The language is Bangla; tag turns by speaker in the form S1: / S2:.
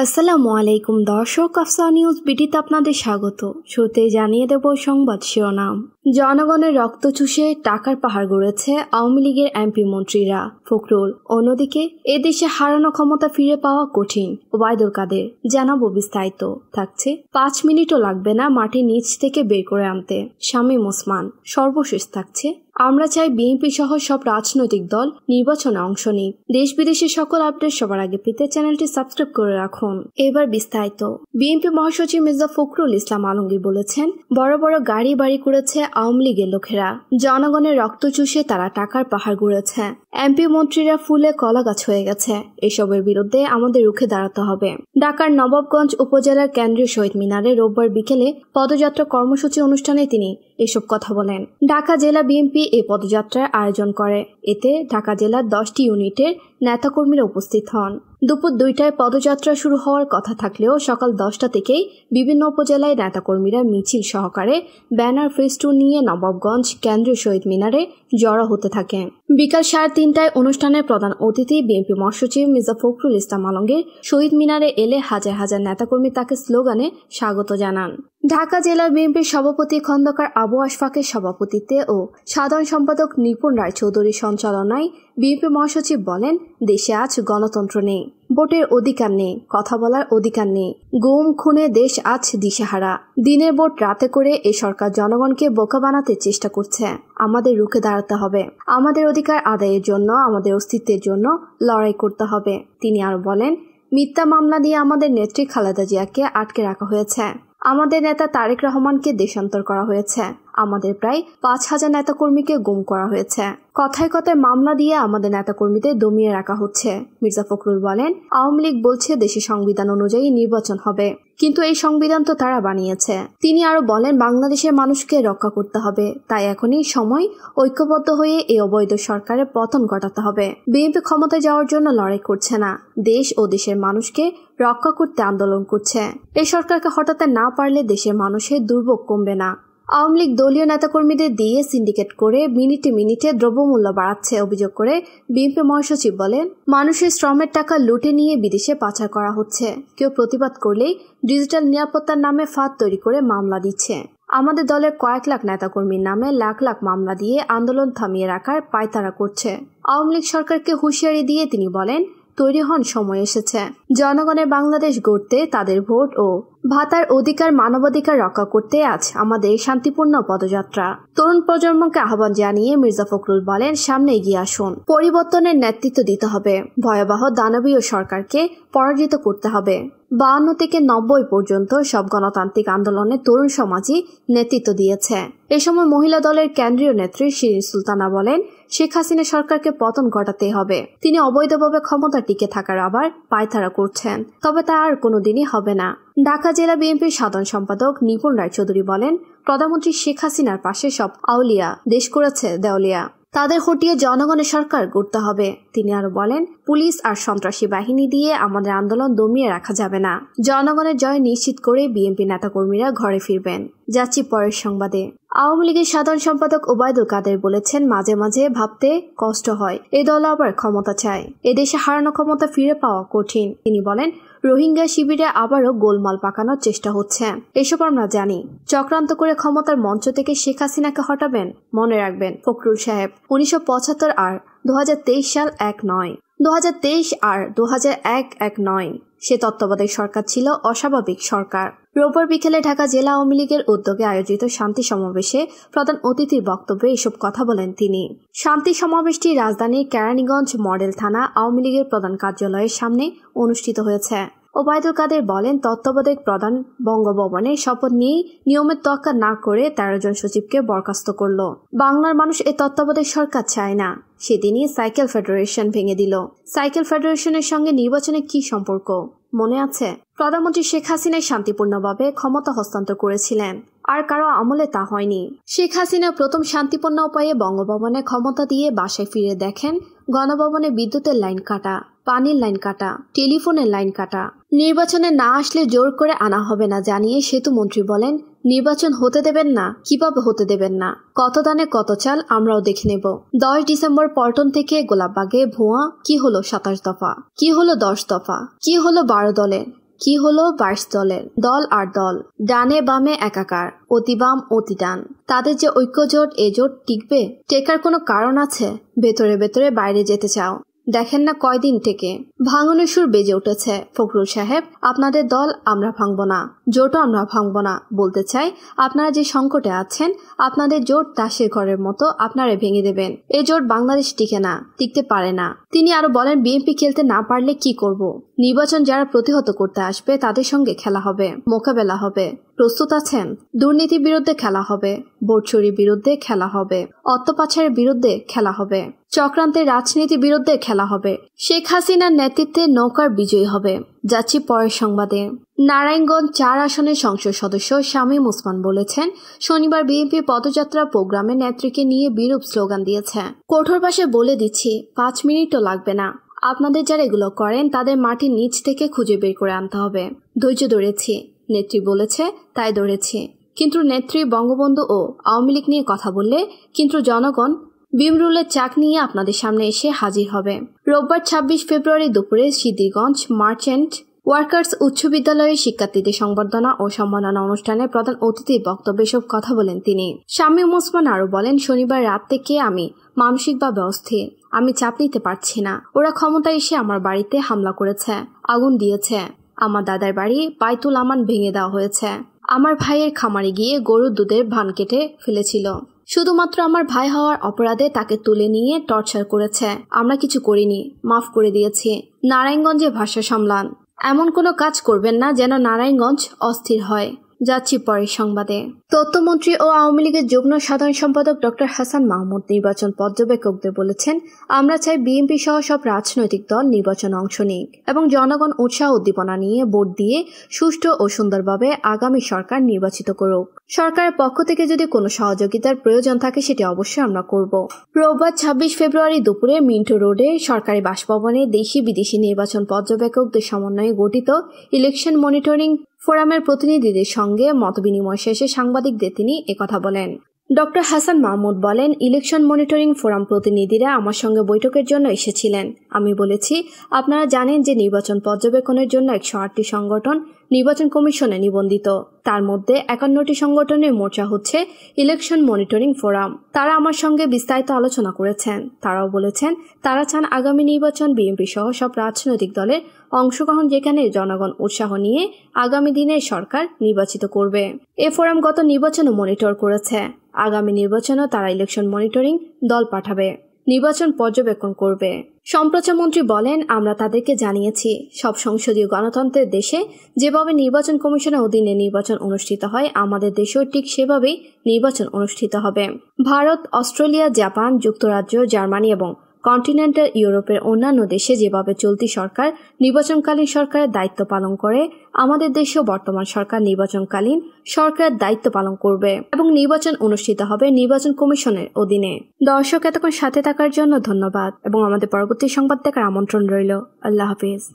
S1: আসসালামু আলাইকুম দর্শক আফসা নিউজ বিটিতে আপনাদের স্বাগত শুরুতে জানিয়ে দেব সংবাদ শিরোনাম জনগণের রক্ত চুষে টাকার পাহাড় গড়েছে আওয়ামী লীগের এমপি মন্ত্রীরা ফখরুল অন্যদিকে এদেশে হারানো ক্ষমতা ফিরে পাওয়া কঠিন ওবায়দুল কাদের জানাবো বিস্তারিত থাকছে পাঁচ মিনিটও লাগবে না মাঠে নিচ থেকে বের করে আনতে শামীম ওসমান সর্বশেষ থাকছে আমরা চাই বিএনপি সহ সব রাজনৈতিক দল নির্বাচনে অংশ নিক দেশ বিদেশের সকল আপডেট সবার আগে পেতে চ্যানেলটি সাবস্ক্রাইব করে রাখুন এবার বিস্তারিত বিএনপি মহাসচিব মির্জা ফখরুল ইসলাম আলমগীর বলেছেন বড় বড় গাড়ি বাড়ি করেছে আওয়ামী লীগের লোকেরা জনগণের রক্ত চুষে তারা টাকার পাহাড় গড়েছে এমপি মন্ত্রীরা ফুলে কলা গাছ হয়ে গেছে এসবের বিরুদ্ধে আমাদের রুখে দাঁড়াতে হবে ঢাকার নবাবগঞ্জ উপজেলার কেন্দ্রীয় শহীদ মিনারে রোববার বিকেলে পদযাত্রা কর্মসূচি অনুষ্ঠানে তিনি এসব কথা বলেন ঢাকা জেলা বিএনপি এ পদযাত্রার আয়োজন করে এতে ঢাকা জেলার দশটি ইউনিটের নেতাকর্মীরা উপস্থিত হন দুপুর দুইটায় পদযাত্রা শুরু হওয়ার কথা থাকলেও সকাল দশটা থেকেই বিভিন্ন উপজেলায় নেতাকর্মীরা মিছিল সহকারে ব্যানার ফেস্টুন নিয়ে নবাবগঞ্জ কেন্দ্রীয় শহীদ মিনারে জড়ো হতে থাকেন বিকাল সাড়ে তিনটায় অনুষ্ঠানের প্রধান অতিথি বিএনপি মহাসচিব মির্জা ফখরুল ইসলাম আলমগীর শহীদ মিনারে এলে হাজার হাজার নেতাকর্মী তাকে স্লোগানে স্বাগত জানান ঢাকা জেলা বিএনপির সভাপতি খন্দকার আবু আশফাকের সভাপতিত্বে ও সাধারণ সম্পাদক নিপুণ রায়চৌধুরী সঞ্চালনায় বিএনপি মহাসচিব বলেন দেশে আজ গণতন্ত্র নেই ভোটের অধিকার নেই কথা বলার অধিকার নেই গুম খুনে দেশ আজ দিশাহারা দিনের ভোট রাতে করে এ সরকার জনগণকে বোকা বানাতে চেষ্টা করছে আমাদের রুখে দাঁড়াতে হবে আমাদের অধিকার আদায়ের জন্য আমাদের অস্তিত্বের জন্য লড়াই করতে হবে তিনি আরো বলেন মিথ্যা মামলা দিয়ে আমাদের নেত্রী খালেদা জিয়াকে আটকে রাখা হয়েছে আমাদের নেতা তারেক রহমানকে দেশান্তর করা হয়েছে আমাদের প্রায় পাঁচ হাজার নেতাকর্মীকে গুম করা হয়েছে কথায় কথায় মামলা দিয়ে আমাদের নেতাকর্মীদের দমিয়ে রাখা হচ্ছে মির্জা ফখরুল বলেন আওয়ামী লীগ বলছে দেশে সংবিধান অনুযায়ী নির্বাচন হবে কিন্তু এই সংবিধান তো তারা বানিয়েছে তিনি আরো বলেন বাংলাদেশের মানুষকে রক্ষা করতে হবে তাই এখনই সময় ঐক্যবদ্ধ হয়ে এই অবৈধ সরকারের পতন ঘটাতে হবে বিএনপি ক্ষমতায় যাওয়ার জন্য লড়াই করছে না দেশ ও দেশের মানুষকে রক্ষা করতে আন্দোলন করছে এই সরকারকে হটাতে না পারলে দেশের মানুষের দুর্ভোগ কমবে না আওয়ামী লীগ দলীয় নেতাকর্মীদের দিয়ে সিন্ডিকেট করে মিনিটে মিনিটে দ্রব্যমূল্য বাড়াচ্ছে অভিযোগ করে বিএনপি মহাসচিব বলেন মানুষের শ্রমের টাকা লুটে নিয়ে বিদেশে পাচার করা হচ্ছে কেউ প্রতিবাদ করলেই ডিজিটাল নিরাপত্তার নামে ফাঁদ তৈরি করে মামলা দিচ্ছে আমাদের দলের কয়েক লাখ নেতাকর্মীর নামে লাখ লাখ মামলা দিয়ে আন্দোলন থামিয়ে রাখার পায়তারা করছে আওয়ামী লীগ সরকারকে হুঁশিয়ারি দিয়ে তিনি বলেন তৈরি হন সময় এসেছে জনগণের বাংলাদেশ গড়তে তাদের ভোট ও ভাতার অধিকার মানবাধিকার রক্ষা করতে আজ আমাদের শান্তিপূর্ণ পদযাত্রা তরুণ প্রজন্মকে আহ্বান জানিয়ে মির্জা ফখরুল বলেন সামনে এগিয়ে আসুন পরিবর্তনের নেতৃত্ব দিতে হবে ভয়াবহ দানবীয় সরকারকে পরাজিত করতে হবে বাহান্ন থেকে নব্বই পর্যন্ত সব গণতান্ত্রিক আন্দোলনে তরুণ সমাজই নেতৃত্ব দিয়েছে এ সময় মহিলা দলের কেন্দ্রীয় নেত্রী শিরিন সুলতানা বলেন শেখ হাসিনা সরকারকে পতন ঘটাতে হবে তিনি অবৈধভাবে ক্ষমতা টিকে থাকার আবার পায়তারা করছেন তবে তা আর কোনোদিনই হবে না ঢাকা জেলা বিএনপির সাধারণ সম্পাদক নিপুণ রায়চৌধুরী বলেন প্রধানমন্ত্রী শেখ হাসিনার পাশে সব আউলিয়া দেশ করেছে দেওলিয়া তাদের হটিয়ে জনগণের সরকার গড়তে হবে তিনি আরো বলেন পুলিশ আর সন্ত্রাসী বাহিনী দিয়ে আমাদের আন্দোলন দমিয়ে রাখা যাবে না জনগণের জয় নিশ্চিত করে বিএনপি নেতাকর্মীরা ঘরে ফিরবেন যাচ্ছি পরের সংবাদে আওয়ামী লীগের সাধারণ সম্পাদক ওবায়দুল কাদের বলেছেন মাঝে মাঝে ভাবতে কষ্ট হয় এই দল আবার ক্ষমতা চায় এদেশে হারানো ক্ষমতা ফিরে পাওয়া কঠিন তিনি বলেন রোহিঙ্গা শিবিরে আবারও গোলমাল পাকানোর চেষ্টা হচ্ছে এসব আমরা জানি চক্রান্ত করে ক্ষমতার মঞ্চ থেকে শেখ হাসিনাকে হটাবেন মনে রাখবেন ফখরুল সাহেব উনিশশো আর দু সাল এক নয় দু আর দু এক নয় সে তত্ত্বাবধায়ক সরকার ছিল অস্বাভাবিক সরকার রোববার বিকেলে ঢাকা জেলা আওয়ামী লীগের উদ্যোগে আয়োজিত শান্তি সমাবেশে প্রধান অতিথির বক্তব্যে এসব কথা বলেন তিনি শান্তি সমাবেশটি রাজধানীর কেরানীগঞ্জ মডেল থানা আওয়ামী লীগের প্রধান কার্যালয়ের সামনে অনুষ্ঠিত হয়েছে ওবায়দুল কাদের বলেন তত্ত্বাবধায়ক প্রধান বঙ্গভবনে শপথ নিয়ে নিয়মের তোয়াক্কা না করে তেরো জন সচিবকে বরখাস্ত করল বাংলার মানুষ এ তত্ত্বাবধায়ক সরকার চায় না সেদিনই সাইকেল ফেডারেশন ভেঙে দিল সাইকেল ফেডারেশনের সঙ্গে নির্বাচনে কি সম্পর্ক মনে আছে প্রধানমন্ত্রী শেখ হাসিনাই শান্তিপূর্ণভাবে ক্ষমতা হস্তান্তর করেছিলেন আর কারো আমলে তা হয়নি শেখ হাসিনা প্রথম শান্তিপূর্ণ উপায়ে বঙ্গভবনে ক্ষমতা দিয়ে বাসায় ফিরে দেখেন গণভবনে বিদ্যুতের লাইন কাটা পানির লাইন কাটা টেলিফোনের লাইন কাটা নির্বাচনে না আসলে জোর করে আনা হবে না জানিয়ে সেতু মন্ত্রী বলেন নির্বাচন হতে দেবেন না কিভাবে হতে দেবেন না কত দানে কত চাল আমরাও দেখে নেব দশ ডিসেম্বর পল্টন থেকে গোলাপবাগে ভুয়া কি হলো সাতাশ দফা কি হলো দশ দফা কি হলো বারো দলের কি হলো বাইশ দলের দল আর দল ডানে বামে একাকার অতিবাম অতিডান তাদের যে ঐক্য জোট এ জোট টিকবে টেকার কোনো কারণ আছে ভেতরে ভেতরে বাইরে যেতে চাও দেখেন না কয়দিন থেকে ভাঙনের সুর বেজে উঠেছে ফখরুল সাহেব আপনাদের দল আমরা ভাঙব না জোটও আমরা ভাঙব না বলতে চাই আপনারা যে সংকটে আছেন আপনাদের জোট দাসের ঘরের মতো আপনারা ভেঙে দেবেন এ জোট বাংলাদেশ টিকে না টিকতে পারে না তিনি আরো বলেন বিএনপি খেলতে না পারলে কি করব নির্বাচন যারা প্রতিহত করতে আসবে তাদের সঙ্গে খেলা হবে মোকাবেলা হবে প্রস্তুত আছেন দুর্নীতির বিরুদ্ধে খেলা হবে বোরচুরির বিরুদ্ধে খেলা হবে অর্থপাচারের বিরুদ্ধে খেলা হবে চক্রান্তের রাজনীতি বিরুদ্ধে খেলা হবে শেখ হাসিনার নেতৃত্বে নৌকার বিজয়ী হবে যাচ্ছি পরের সংবাদে নারায়ণগঞ্জ চার আসনের সংসদ সদস্য শামীম ওসমান বলেছেন শনিবার বিএনপি পদযাত্রা প্রোগ্রামে নেত্রীকে নিয়ে বিরূপ স্লোগান দিয়েছে কঠোর পাশে বলে দিচ্ছি পাঁচ মিনিটও লাগবে না আপনাদের যারা এগুলো করেন তাদের মাটির নিচ থেকে খুঁজে বের করে আনতে হবে ধৈর্য ধরেছি নেত্রী বলেছে তাই দৌড়েছি কিন্তু নেত্রী বঙ্গবন্ধু ও আওয়ামী লীগ নিয়ে কথা বললে কিন্তু জনগণ বিমরুলের চাক নিয়ে আপনাদের সামনে এসে হাজির হবে রোববার ২৬ ফেব্রুয়ারি দুপুরে সিদ্ধিরগঞ্জ মার্চেন্ট ওয়ার্কার্স উচ্চ বিদ্যালয়ের শিক্ষার্থীদের সংবর্ধনা ও সম্মাননা অনুষ্ঠানে প্রধান অতিথি বক্তব্যে সব কথা বলেন তিনি স্বামী মোসমান আরও বলেন শনিবার রাত থেকে আমি মানসিকভাবে অস্থির আমি চাপ নিতে পারছি না ওরা ক্ষমতায় এসে আমার বাড়িতে হামলা করেছে আগুন দিয়েছে আমার দাদার বাড়ি পাইতুল আমান ভেঙে দেওয়া হয়েছে আমার ভাইয়ের খামারে গিয়ে গরুর দুধের ভান কেটে ফেলেছিল শুধুমাত্র আমার ভাই হওয়ার অপরাধে তাকে তুলে নিয়ে টর্চার করেছে আমরা কিছু করিনি মাফ করে দিয়েছি নারায়ণগঞ্জে ভাষা সামলান এমন কোনো কাজ করবেন না যেন নারায়ণগঞ্জ অস্থির হয় যাচ্ছি পরের সংবাদে তথ্যমন্ত্রী ও আওয়ামী লীগের যুগ্ম সাধারণ সম্পাদক ডক্টর হাসান মাহমুদ নির্বাচন পর্যবেক্ষকদের বলেছেন আমরা চাই বিএনপি সহ সব রাজনৈতিক দল নির্বাচন অংশ নিক এবং জনগণ উৎসাহ উদ্দীপনা নিয়ে ভোট দিয়ে সুষ্ঠু ও সুন্দরভাবে আগামী সরকার নির্বাচিত করুক সরকারের পক্ষ থেকে যদি কোনো সহযোগিতার প্রয়োজন থাকে সেটি অবশ্যই আমরা করব রোববার ছাব্বিশ ফেব্রুয়ারি দুপুরে মিন্টো রোডে সরকারি বাসভবনে দেশি বিদেশি নির্বাচন পর্যবেক্ষকদের সমন্বয়ে গঠিত ইলেকশন মনিটরিং ফোরামের প্রতিনিধিদের সঙ্গে মতবিনিময় শেষে সাংবাদিকদের তিনি একথা বলেন ডক্টর হাসান মাহমুদ বলেন ইলেকশন মনিটরিং ফোরাম প্রতিনিধিরা আমার সঙ্গে বৈঠকের জন্য এসেছিলেন আমি বলেছি আপনারা জানেন যে নির্বাচন পর্যবেক্ষণের জন্য একশো আটটি সংগঠন নির্বাচন কমিশনে নিবন্ধিত তার মধ্যে একান্নটি সংগঠনের মোর্চা হচ্ছে ইলেকশন মনিটরিং ফোরাম তারা আমার সঙ্গে বিস্তারিত আলোচনা করেছেন তারাও বলেছেন তারা চান আগামী নির্বাচন বিএনপি সহ সব রাজনৈতিক দলের অংশগ্রহণ যেখানে জনগণ উৎসাহ নিয়ে আগামী দিনে সরকার নির্বাচিত করবে এ ফোরাম গত নির্বাচনও মনিটর করেছে আগামী নির্বাচনেও তারা ইলেকশন মনিটরিং দল পাঠাবে নির্বাচন পর্যবেক্ষণ করবে সম্প্রচার মন্ত্রী বলেন আমরা তাদেরকে জানিয়েছি সব সংসদীয় গণতন্ত্রের দেশে যেভাবে নির্বাচন কমিশনের অধীনে নির্বাচন অনুষ্ঠিত হয় আমাদের দেশেও ঠিক সেভাবেই নির্বাচন অনুষ্ঠিত হবে ভারত অস্ট্রেলিয়া জাপান যুক্তরাজ্য জার্মানি এবং কন্টিনেন্টাল ইউরোপের অন্যান্য দেশে যেভাবে চলতি সরকার নির্বাচনকালীন সরকারের দায়িত্ব পালন করে আমাদের দেশেও বর্তমান সরকার নির্বাচনকালীন সরকারের দায়িত্ব পালন করবে এবং নির্বাচন অনুষ্ঠিত হবে নির্বাচন কমিশনের অধীনে দর্শক এতক্ষণ সাথে থাকার জন্য ধন্যবাদ এবং আমাদের পরবর্তী সংবাদ দেখার আমন্ত্রণ রইল আল্লাহ হাফিজ